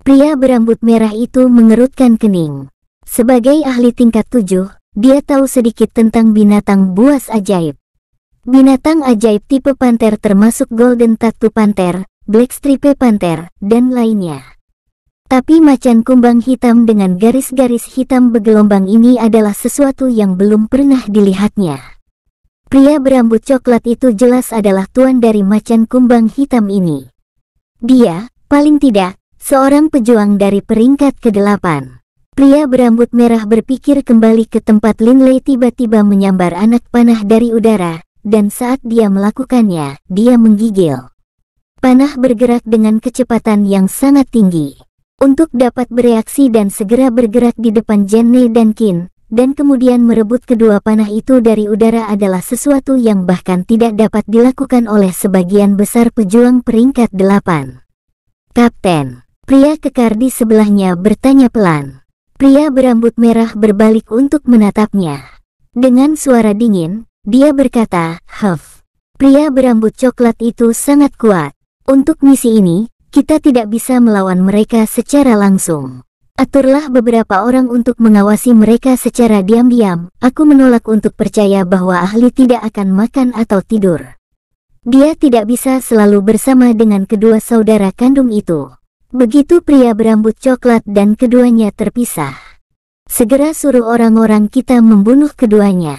[SPEAKER 1] Pria berambut merah itu mengerutkan kening. Sebagai ahli tingkat tujuh, dia tahu sedikit tentang binatang buas ajaib. Binatang ajaib tipe panter termasuk Golden Tattoo Panther, Black Stripe Panther, dan lainnya. Tapi macan kumbang hitam dengan garis-garis hitam bergelombang ini adalah sesuatu yang belum pernah dilihatnya. Pria berambut coklat itu jelas adalah tuan dari macan kumbang hitam ini. Dia, paling tidak, seorang pejuang dari peringkat ke-8. Pria berambut merah berpikir kembali ke tempat Linley tiba-tiba menyambar anak panah dari udara, dan saat dia melakukannya, dia menggigil. Panah bergerak dengan kecepatan yang sangat tinggi untuk dapat bereaksi dan segera bergerak di depan Jenny dan Kin, dan kemudian merebut kedua panah itu dari udara adalah sesuatu yang bahkan tidak dapat dilakukan oleh sebagian besar pejuang peringkat delapan. Kapten, pria kekar di sebelahnya bertanya pelan. Pria berambut merah berbalik untuk menatapnya. Dengan suara dingin, dia berkata, Huff. Pria berambut coklat itu sangat kuat. Untuk misi ini, kita tidak bisa melawan mereka secara langsung. Aturlah beberapa orang untuk mengawasi mereka secara diam-diam, aku menolak untuk percaya bahwa ahli tidak akan makan atau tidur. Dia tidak bisa selalu bersama dengan kedua saudara kandung itu. Begitu pria berambut coklat dan keduanya terpisah. Segera suruh orang-orang kita membunuh keduanya.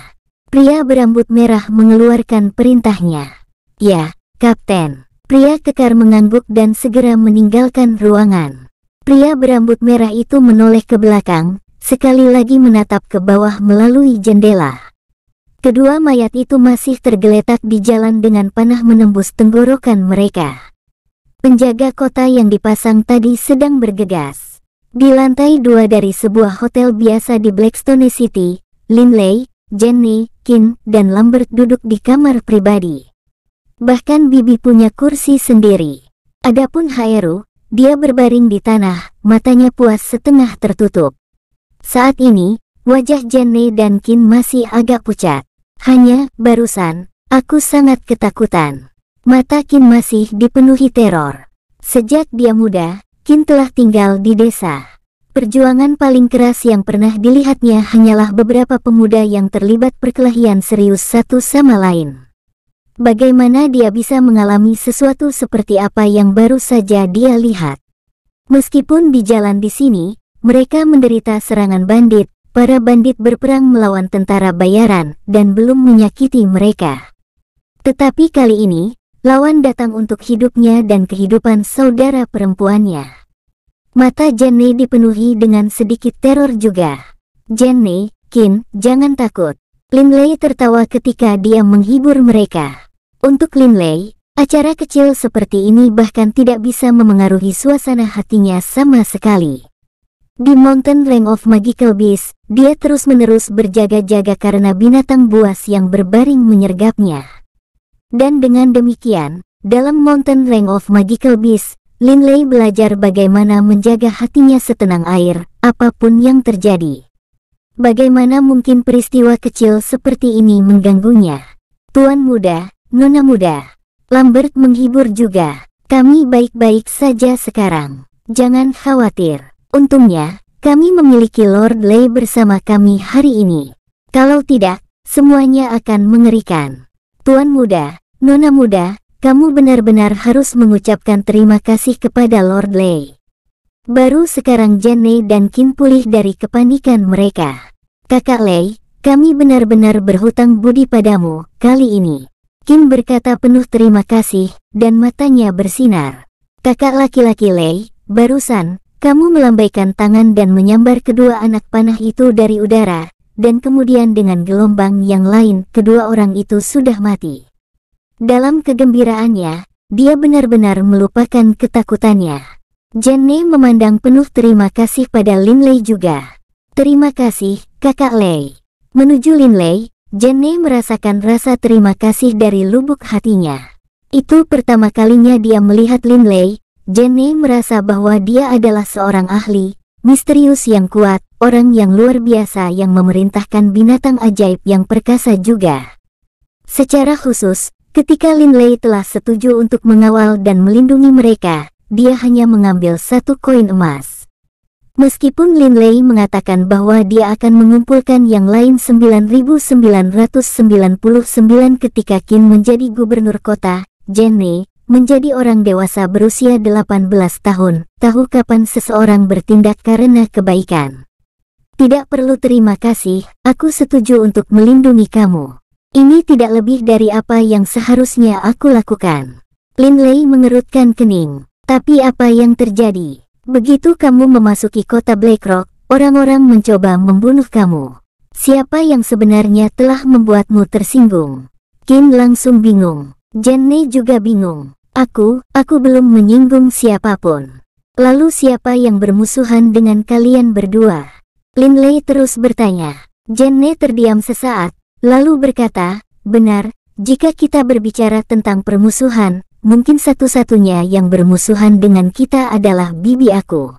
[SPEAKER 1] Pria berambut merah mengeluarkan perintahnya. Ya, Kapten. Pria kekar mengangguk dan segera meninggalkan ruangan. Pria berambut merah itu menoleh ke belakang, sekali lagi menatap ke bawah melalui jendela. Kedua mayat itu masih tergeletak di jalan dengan panah menembus tenggorokan mereka. Penjaga kota yang dipasang tadi sedang bergegas. Di lantai dua dari sebuah hotel biasa di Blackstone City, Linley, Jenny, Kin, dan Lambert duduk di kamar pribadi. Bahkan Bibi punya kursi sendiri. Adapun Haeru, dia berbaring di tanah, matanya puas setengah tertutup. Saat ini, wajah Jenny dan Kin masih agak pucat. Hanya, barusan, aku sangat ketakutan. Mata Kin masih dipenuhi teror. Sejak dia muda, Kin telah tinggal di desa. Perjuangan paling keras yang pernah dilihatnya hanyalah beberapa pemuda yang terlibat perkelahian serius satu sama lain. Bagaimana dia bisa mengalami sesuatu seperti apa yang baru saja dia lihat? Meskipun di jalan di sini, mereka menderita serangan bandit, para bandit berperang melawan tentara bayaran dan belum menyakiti mereka. Tetapi kali ini, lawan datang untuk hidupnya dan kehidupan saudara perempuannya. Mata Jenny dipenuhi dengan sedikit teror juga. Jenny, Kin, jangan takut. Linley tertawa ketika dia menghibur mereka. Untuk Lin Lei, acara kecil seperti ini bahkan tidak bisa memengaruhi suasana hatinya sama sekali. Di Mountain Ring of Magical Beast, dia terus-menerus berjaga-jaga karena binatang buas yang berbaring menyergapnya. Dan dengan demikian, dalam Mountain Ring of Magical Beast, Lin Lei belajar bagaimana menjaga hatinya setenang air, apapun yang terjadi. Bagaimana mungkin peristiwa kecil seperti ini mengganggunya? Tuan muda, Nona muda. Lambert menghibur juga. Kami baik-baik saja sekarang. Jangan khawatir. Untungnya, kami memiliki Lord Lay bersama kami hari ini. Kalau tidak, semuanya akan mengerikan. Tuan muda, Nona muda, kamu benar-benar harus mengucapkan terima kasih kepada Lord Lay. Baru sekarang Jane dan Kin pulih dari kepanikan mereka. Kakak Lei, kami benar-benar berhutang budi padamu kali ini. Kim berkata penuh terima kasih, dan matanya bersinar. Kakak laki-laki Lei, barusan, kamu melambaikan tangan dan menyambar kedua anak panah itu dari udara, dan kemudian dengan gelombang yang lain kedua orang itu sudah mati. Dalam kegembiraannya, dia benar-benar melupakan ketakutannya. Jenny memandang penuh terima kasih pada Lin Lei juga. Terima kasih, kakak Lei. Menuju Lin Lei, Jenny merasakan rasa terima kasih dari lubuk hatinya. Itu pertama kalinya dia melihat Lin Lei. Jenny merasa bahwa dia adalah seorang ahli, misterius yang kuat, orang yang luar biasa yang memerintahkan binatang ajaib yang perkasa juga. Secara khusus, ketika Lin Lei telah setuju untuk mengawal dan melindungi mereka, dia hanya mengambil satu koin emas. Meskipun Lin Lei mengatakan bahwa dia akan mengumpulkan yang lain 9.999 ketika Qin menjadi gubernur kota, Jenny menjadi orang dewasa berusia 18 tahun. Tahu kapan seseorang bertindak karena kebaikan. Tidak perlu terima kasih, aku setuju untuk melindungi kamu. Ini tidak lebih dari apa yang seharusnya aku lakukan. Lin Lei mengerutkan kening. Tapi apa yang terjadi? Begitu kamu memasuki kota Blackrock, orang-orang mencoba membunuh kamu. Siapa yang sebenarnya telah membuatmu tersinggung? Kim langsung bingung. Jenny juga bingung. Aku, aku belum menyinggung siapapun. Lalu siapa yang bermusuhan dengan kalian berdua? Linley terus bertanya. Jenny terdiam sesaat, lalu berkata, benar, jika kita berbicara tentang permusuhan, mungkin satu-satunya yang bermusuhan dengan kita adalah bibi aku.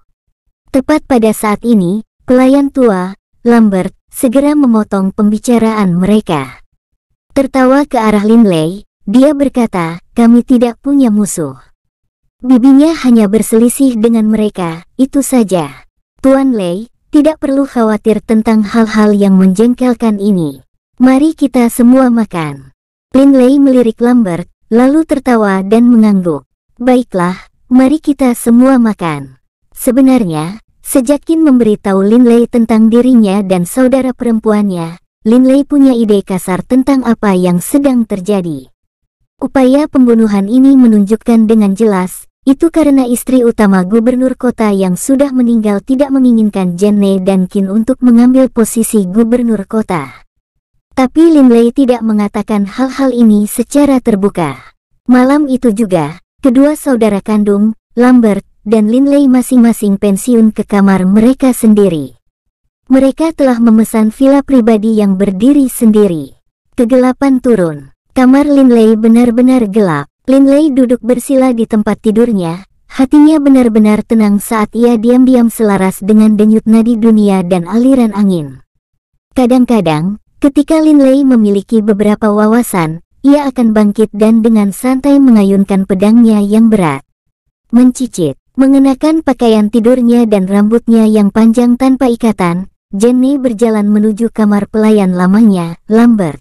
[SPEAKER 1] Tepat pada saat ini, pelayan tua, Lambert, segera memotong pembicaraan mereka. Tertawa ke arah Lindley, dia berkata, kami tidak punya musuh. Bibinya hanya berselisih dengan mereka, itu saja. Tuan Lei, tidak perlu khawatir tentang hal-hal yang menjengkelkan ini. Mari kita semua makan. Lindley melirik Lambert, lalu tertawa dan mengangguk. Baiklah, mari kita semua makan. Sebenarnya, sejak Kin memberitahu Lin Lei tentang dirinya dan saudara perempuannya, Lin Lei punya ide kasar tentang apa yang sedang terjadi. Upaya pembunuhan ini menunjukkan dengan jelas, itu karena istri utama gubernur kota yang sudah meninggal tidak menginginkan Jenny dan Kin untuk mengambil posisi gubernur kota. Tapi Lin Lei tidak mengatakan hal-hal ini secara terbuka. Malam itu juga, kedua saudara kandung, Lambert, dan Lin Lei masing-masing pensiun ke kamar mereka sendiri. Mereka telah memesan villa pribadi yang berdiri sendiri. Kegelapan turun. Kamar Lin Lei benar-benar gelap. Lin Lei duduk bersila di tempat tidurnya. Hatinya benar-benar tenang saat ia diam-diam selaras dengan denyut nadi dunia dan aliran angin. Kadang-kadang, Ketika Lin Lei memiliki beberapa wawasan, ia akan bangkit dan dengan santai mengayunkan pedangnya yang berat. Mencicit, mengenakan pakaian tidurnya dan rambutnya yang panjang tanpa ikatan, Jenny berjalan menuju kamar pelayan lamanya, Lambert.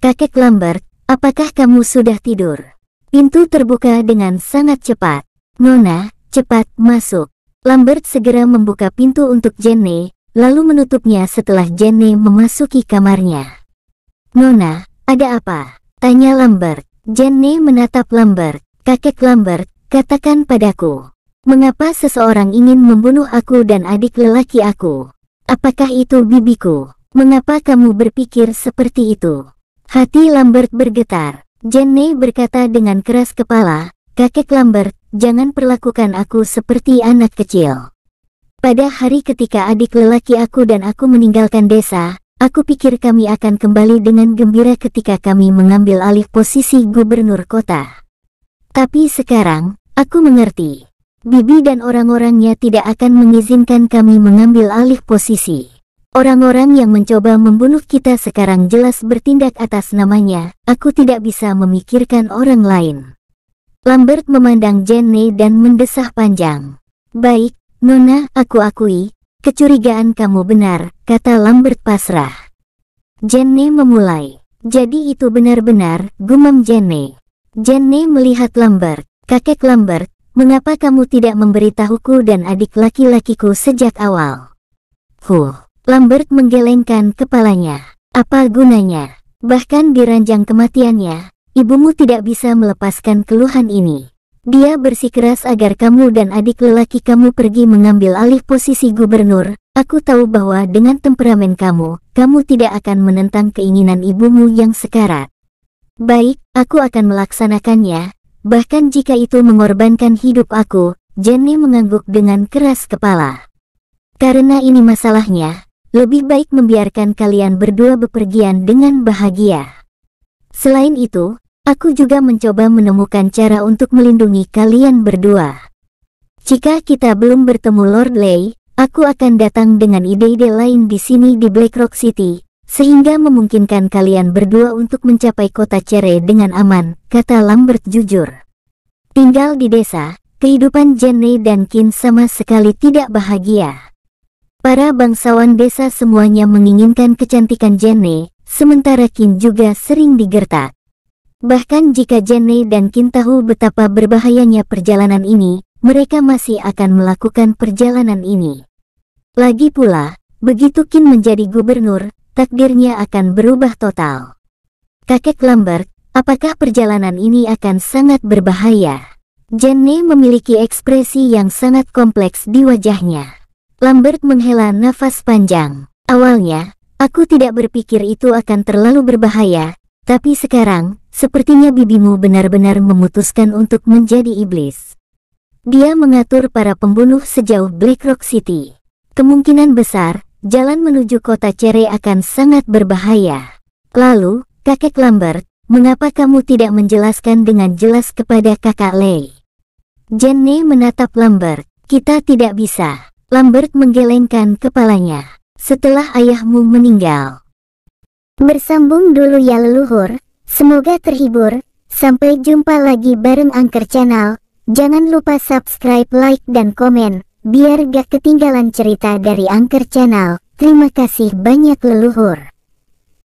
[SPEAKER 1] Kakek Lambert, apakah kamu sudah tidur? Pintu terbuka dengan sangat cepat. Nona, cepat masuk. Lambert segera membuka pintu untuk Jenny, lalu menutupnya setelah Jenny memasuki kamarnya. Nona, ada apa? Tanya Lambert. Jenny menatap Lambert. Kakek Lambert, katakan padaku. Mengapa seseorang ingin membunuh aku dan adik lelaki aku? Apakah itu bibiku? Mengapa kamu berpikir seperti itu? Hati Lambert bergetar. Jenny berkata dengan keras kepala, Kakek Lambert, jangan perlakukan aku seperti anak kecil. Pada hari ketika adik lelaki aku dan aku meninggalkan desa, aku pikir kami akan kembali dengan gembira ketika kami mengambil alih posisi gubernur kota. Tapi sekarang, aku mengerti. Bibi dan orang-orangnya tidak akan mengizinkan kami mengambil alih posisi. Orang-orang yang mencoba membunuh kita sekarang jelas bertindak atas namanya, aku tidak bisa memikirkan orang lain. Lambert memandang Jenny dan mendesah panjang. Baik, Nona, aku akui, kecurigaan kamu benar, kata Lambert pasrah. Jenny memulai. Jadi itu benar-benar, gumam Jenny. Jenny melihat Lambert, kakek Lambert, mengapa kamu tidak memberitahuku dan adik laki-lakiku sejak awal? Huh, Lambert menggelengkan kepalanya. Apa gunanya? Bahkan di ranjang kematiannya, ibumu tidak bisa melepaskan keluhan ini. Dia bersikeras agar kamu dan adik lelaki kamu pergi mengambil alih posisi gubernur. Aku tahu bahwa dengan temperamen kamu, kamu tidak akan menentang keinginan ibumu yang sekarat. Baik, aku akan melaksanakannya. Bahkan jika itu mengorbankan hidup aku, Jenny mengangguk dengan keras kepala. Karena ini masalahnya, lebih baik membiarkan kalian berdua bepergian dengan bahagia. Selain itu, Aku juga mencoba menemukan cara untuk melindungi kalian berdua. Jika kita belum bertemu Lord Lei, aku akan datang dengan ide-ide lain di sini di Blackrock City, sehingga memungkinkan kalian berdua untuk mencapai kota Cere dengan aman, kata Lambert jujur. Tinggal di desa, kehidupan Jenny dan Kin sama sekali tidak bahagia. Para bangsawan desa semuanya menginginkan kecantikan Jenny, sementara Kin juga sering digertak. Bahkan jika Jenny dan Qin tahu betapa berbahayanya perjalanan ini, mereka masih akan melakukan perjalanan ini. Lagi pula, begitu Kin menjadi gubernur, takdirnya akan berubah total. Kakek Lambert, apakah perjalanan ini akan sangat berbahaya? Jenny memiliki ekspresi yang sangat kompleks di wajahnya. Lambert menghela nafas panjang. Awalnya, aku tidak berpikir itu akan terlalu berbahaya, tapi sekarang, Sepertinya bibimu benar-benar memutuskan untuk menjadi iblis. Dia mengatur para pembunuh sejauh Blackrock City. Kemungkinan besar, jalan menuju kota Cere akan sangat berbahaya. Lalu, kakek Lambert, mengapa kamu tidak menjelaskan dengan jelas kepada kakak Lei? Jenny menatap Lambert. Kita tidak bisa. Lambert menggelengkan kepalanya setelah ayahmu meninggal. Bersambung dulu ya leluhur, Semoga terhibur, sampai jumpa lagi bareng Angker Channel. Jangan lupa subscribe, like, dan komen, biar gak ketinggalan cerita dari Angker Channel. Terima kasih banyak leluhur.